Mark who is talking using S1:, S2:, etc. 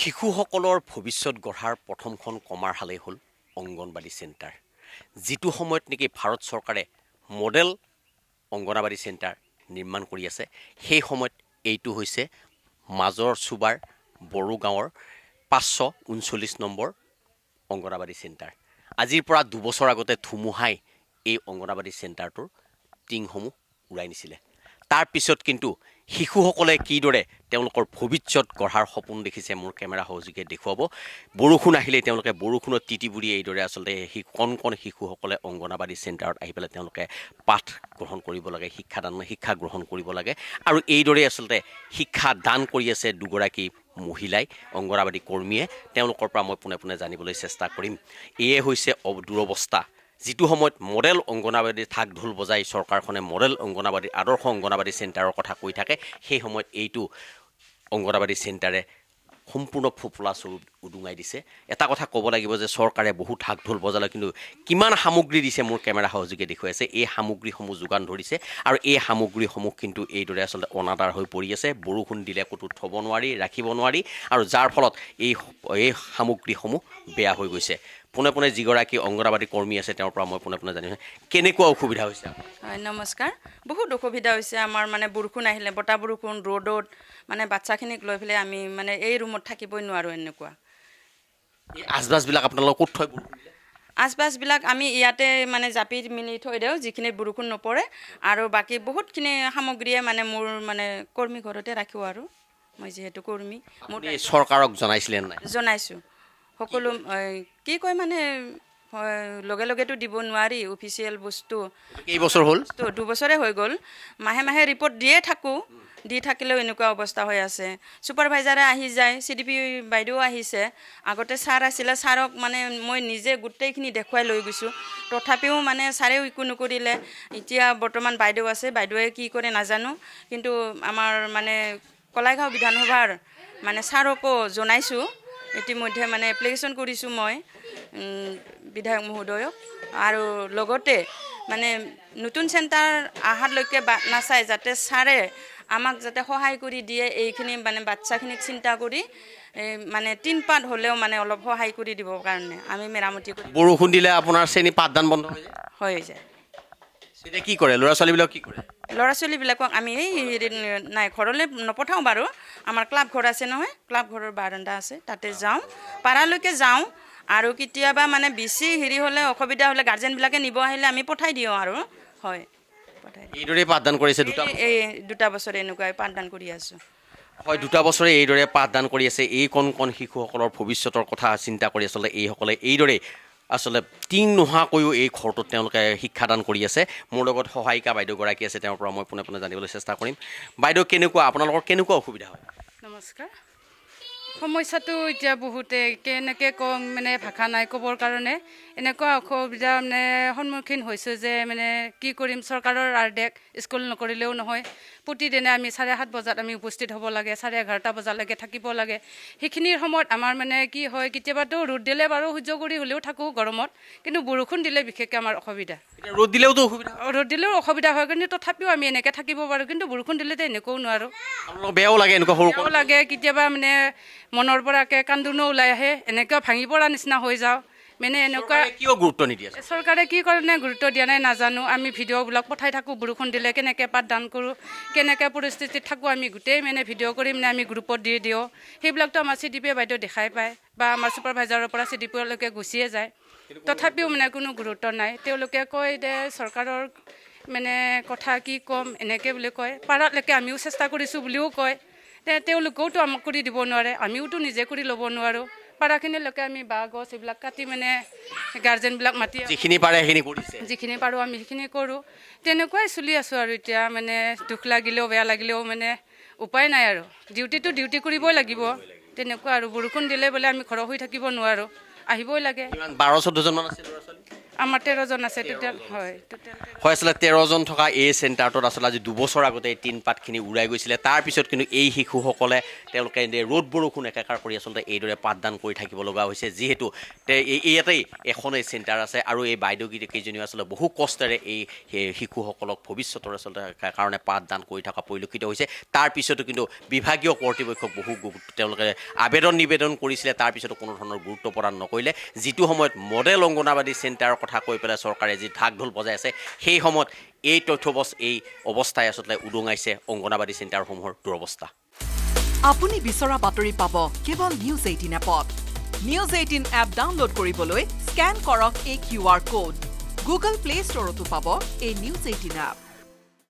S1: শিশুসকলৰ ভৱিষ্যত গঢ়াৰ প্ৰথমখন কমাৰশালেই হ'ল অংগনবাদী চেণ্টাৰ যিটো সময়ত নেকি ভাৰত চৰকাৰে মডেল অংগনবাদী চেণ্টাৰ নিৰ্মাণ কৰি আছে সেই সময়ত এইটো হৈছে মাজৰ চুবাৰ বড়ো গাঁৱৰ পাঁচশ ঊনচল্লিছ নম্বৰ অংগনাবাদী চেণ্টাৰ আজিৰ পৰা দুবছৰ আগতে ধুমুহাই এই অংগনাবাদী চেণ্টাৰটোৰ টিংসমূহ উৰাই নিছিলে তাৰপিছত কিন্তু শিশুসকলে কিদৰে তেওঁলোকৰ ভৱিষ্যত গঢ়াৰ সপোন দেখিছে মোৰ কেমেৰা সহযোগে দেখুৱাব বৰষুণ আহিলে তেওঁলোকে বৰষুণত তিতি বুলি এইদৰে আচলতে সেই কণ কণ শিশুসকলে অংগনাবাদী চেণ্টাৰত আহি পেলাই তেওঁলোকে পাঠ গ্ৰহণ কৰিব লাগে শিক্ষাদান শিক্ষা গ্ৰহণ কৰিব লাগে আৰু এইদৰেই আচলতে শিক্ষা দান কৰি আছে দুগৰাকী মহিলাই অংগনাবাদী কৰ্মীয়ে তেওঁলোকৰ পৰা মই পোনে পোনে জানিবলৈ চেষ্টা কৰিম এয়ে হৈছে দুৰৱস্থা যিটো সময়ত মডেল অংগনাবাদী থাক ঢোল বজাই চৰকাৰখনে মডেল অংগনাবাদী আদৰ্শ অংগনাবাদী চেণ্টাৰৰ কথা কৈ থাকে সেই সময়ত এইটো অংগনাবাদী চেণ্টাৰে সম্পূৰ্ণ ফোপোলা স্বৰূপ উদুঙাই দিছে এটা কথা ক'ব লাগিব যে চৰকাৰে বহুত হাক ঢোল বজালে কিন্তু কিমান সামগ্ৰী দিছে মোৰ কেমেৰা সহযোগে দেখুৱাইছে এই সামগ্ৰীসমূহ যোগান ধৰিছে আৰু এই সামগ্ৰীসমূহ কিন্তু এইদৰে আচলতে অনাদাৰ হৈ পৰি আছে বৰষুণ দিলে ক'তো থ'ব নোৱাৰি ৰাখিব নোৱাৰি আৰু যাৰ ফলত এই এই সামগ্ৰীসমূহ বেয়া হৈ গৈছে পোনে পোনে যিগৰাকী অংগনবাদী কৰ্মী আছে তেওঁৰ পৰা মই পোনে পোনে জানিছোঁ কেনেকুৱা অসুবিধা হৈছে
S2: হয় নমস্কাৰ বহুত অসুবিধা হৈছে আমাৰ মানে বৰষুণ আহিলে বতাহ বৰষুণ ৰ'দত মানে বাচ্ছাখিনিক লৈ পেলাই আমি মানে এই ৰুমত থাকিবই নোৱাৰোঁ এনেকুৱা
S1: আচবাবিলাক আপোনালোকৰ ক'ত থয়
S2: আচবাবিলাক আমি ইয়াতে মানে জাপি মেলি থৈ দিওঁ যিখিনি বৰষুণ নপৰে আৰু বাকী বহুতখিনি সামগ্ৰীয়ে মানে মোৰ মানে কৰ্মী ঘৰতে ৰাখোঁ আৰু মই যিহেতু কৰ্মী মোৰ
S1: চৰকাৰক জনাইছিলে
S2: জনাইছোঁ সকলো কি কয় মানে লগে লগেতো দিব নোৱাৰি অফিচিয়েল বস্তু কেইবছৰ হ'ল তো দুবছৰে হৈ গ'ল মাহে মাহে ৰিপৰ্ট দিয়ে থাকোঁ দি থাকিলেও এনেকুৱা অৱস্থা হৈ আছে ছুপাৰভাইজাৰে আহি যায় চি ডি পি বাইদেউ আহিছে আগতে ছাৰ আছিলে ছাৰক মানে মই নিজে গোটেইখিনি দেখুৱাই লৈ গৈছোঁ তথাপিও মানে ছাৰেও একো নকৰিলে এতিয়া বৰ্তমান বাইদেউ আছে বাইদেৱে কি কৰে নাজানো কিন্তু আমাৰ মানে কলাইগাঁও বিধানসভাৰ মানে ছাৰকো জনাইছোঁ ইতিমধ্যে মানে এপ্লিকেশ্যন কৰিছোঁ মই বিধায়ক মহোদয়ক আৰু লগতে মানে নতুন চেণ্টাৰ অহাৰলৈকে নাচায় যাতে ছাৰে আমাক যাতে সহায় কৰি দিয়ে এইখিনি মানে বাচ্ছাখিনিক চিন্তা কৰি মানে তিন পাত হ'লেও মানে অলপ সহায় কৰি দিবৰ কাৰণে আমি মেৰামতি
S1: বৰষুণ দিলে আপোনাৰ শ্ৰেণী পাঠদান বন্ধ হৈ যায়
S2: হৈ যায় কি
S1: কৰে ল'ৰা ছোৱালীবিলাক কি কৰে
S2: ল'ৰা ছোৱালীবিলাকক আমি এই হেৰি নাই ঘৰলৈ নপঠাওঁ বাৰু আমাৰ ক্লাব ঘৰ আছে নহয় ক্লাব ঘৰৰ বাৰণ্ডা আছে তাতে যাওঁ পাৰালৈকে যাওঁ আৰু কেতিয়াবা মানে বেছি হেৰি হ'লে অসুবিধা হ'লে গাৰ্জেনবিলাকে নিব আহিলে আমি পঠাই দিওঁ আৰু হয় এই দুটা বছৰ এনেকুৱাই পাঠদান কৰি আছোঁ
S1: হয় দুটা বছৰে এইদৰে পাঠদান কৰি আছে এই কণ কণ শিশুসকলৰ ভৱিষ্যতৰ কথা চিন্তা কৰি আচলতে এইসকলে এইদৰে আচলতে টিং নোহোৱাকৈও এই ঘৰটোত তেওঁলোকে শিক্ষাদান কৰি আছে মোৰ লগত সহায়িকা বাইদেউগৰাকী আছে তেওঁৰ পৰা মই পোনে পোনে জানিবলৈ চেষ্টা কৰিম বাইদেউ কেনেকুৱা আপোনালোকৰ কেনেকুৱা অসুবিধা হয়
S3: নমস্কাৰ সমস্যাটো এতিয়া বহুতে কেনেকৈ ক'ম মানে ভাষা নাই ক'বৰ কাৰণে এনেকুৱা অসুবিধা মানে সন্মুখীন হৈছোঁ যে মানে কি কৰিম চৰকাৰৰ আৰ্ডেক স্কুল নকৰিলেও নহয় প্ৰতিদিনে আমি চাৰে সাত বজাত আমি উপস্থিত হ'ব লাগে চাৰে এঘাৰটা বজালৈকে থাকিব লাগে সেইখিনিৰ সময়ত আমাৰ মানে কি হয় কেতিয়াবাতো ৰ'দ দিলে বাৰু সূৰ্য গুৰি হ'লেও থাকোঁ গৰমত কিন্তু বৰষুণ দিলে বিশেষকৈ আমাৰ অসুবিধা ৰ'দ দিলেওতো অসুবিধা ৰ'দ দিলেও অসুবিধা হয় কিন্তু তথাপিও আমি এনেকৈ থাকিব পাৰোঁ কিন্তু বৰষুণ দিলেতো এনেকৈও নোৱাৰোঁ বেয়াও লাগে এনেকুৱা বেয়াও লাগে কেতিয়াবা মানে মনৰ পৰাকে ন ওলাই আহে এনেকুৱা ভাঙি পৰা নিচিনা হৈ যাওঁ মানে এনেকুৱা কিয় গুৰুত্ব নিদিয়ে চৰকাৰে কি কাৰণে গুৰুত্ব দিয়া নাই নাজানো আমি ভিডিঅ'বিলাক পঠাই থাকোঁ বৰষুণ দিলে কেনেকৈ পাঠদান কৰোঁ কেনেকৈ পৰিস্থিতিত থাকোঁ আমি গোটেই মানে ভিডিঅ' কৰি মানে আমি গ্ৰুপত দি দিওঁ সেইবিলাকতো আমাৰ চি ডি পি এ বাইদেউ দেখাই পায় বা আমাৰ ছুপাৰভাইজাৰৰ পৰা চি ডি পি এলৈকে গুচিয়ে যায় তথাপিও মানে কোনো গুৰুত্ব নাই তেওঁলোকে কয় যে চৰকাৰৰ মানে কথা কি ক'ম এনেকৈ বুলি কয় পাৰালৈকে আমিও চেষ্টা কৰিছোঁ বুলিও কয় তেওঁলোকেওতো আমাক কৰি দিব নোৱাৰে আমিওতো নিজে কৰি ল'ব নোৱাৰোঁ পাৰাখিনিলৈকে আমি বাঁহ গছ এইবিলাক কাটি মানে গাৰ্জেনবিলাক মাতি যিখিনি পাৰে সেইখিনি কৰিছে যিখিনি পাৰোঁ আমি সেইখিনি কৰোঁ তেনেকুৱাই চলি আছোঁ আৰু এতিয়া মানে দুখ লাগিলেও বেয়া লাগিলেও মানে উপায় নাই আৰু ডিউটিটো ডিউটি কৰিবই লাগিব তেনেকুৱা আৰু বৰষুণ দিলে বোলে আমি ঘৰৰ হৈ থাকিব নোৱাৰোঁ আহিবই লাগে বাৰ
S1: চৈধ্যজনমান আছিল
S3: আমাৰ তেৰজন আছে টোটেল হয়
S1: হয় আচলতে তেৰজন থকা এই চেণ্টাৰটোত আচলতে আজি দুবছৰ আগতে এই টিনপাতখিনি উৰাই গৈছিলে তাৰপিছত কিন্তু এই শিশুসকলে তেওঁলোকে ৰ'দ বৰষুণ একাকাৰ কৰি আচলতে এইদৰে পাঠদান কৰি থাকিব লগা হৈছে যিহেতু ইয়াতেই এখনেই চেণ্টাৰ আছে আৰু এই বাইদেউকেইজনীও আচলতে বহু কষ্টেৰে এই শিশুসকলক ভৱিষ্যতৰ আচলতে কাৰণে পাঠদান কৰি থকা পৰিলক্ষিত হৈছে তাৰপিছতো কিন্তু বিভাগীয় কৰ্তৃপক্ষক বহু তেওঁলোকে আবেদন নিবেদন কৰিছিলে তাৰপিছতো কোনো ধৰণৰ গুৰুত্ব প্ৰদান নকৰিলে যিটো সময়ত মডেল অংগনাবাদী চেণ্টাৰৰ কথা কৈ পেলাই চৰকাৰে যি ঢাক ঢোল বজাই আছে সেই সময়ত এই তথ্যবচ এই অৱস্থাই আচলতে উদঙাইছে অংগনাবাদী চেণ্টাৰসমূহৰ দুৰৱস্থা
S2: আপুনি বিচৰা বাতৰি পাব কেৱল নিউজ এইটিন এপত নিউজ এইটিন এপ ডাউনলোড কৰিবলৈ স্কেন কৰক এই Q R code Google play ষ্টৰতো পাব এই নিউজ এইটিন এপ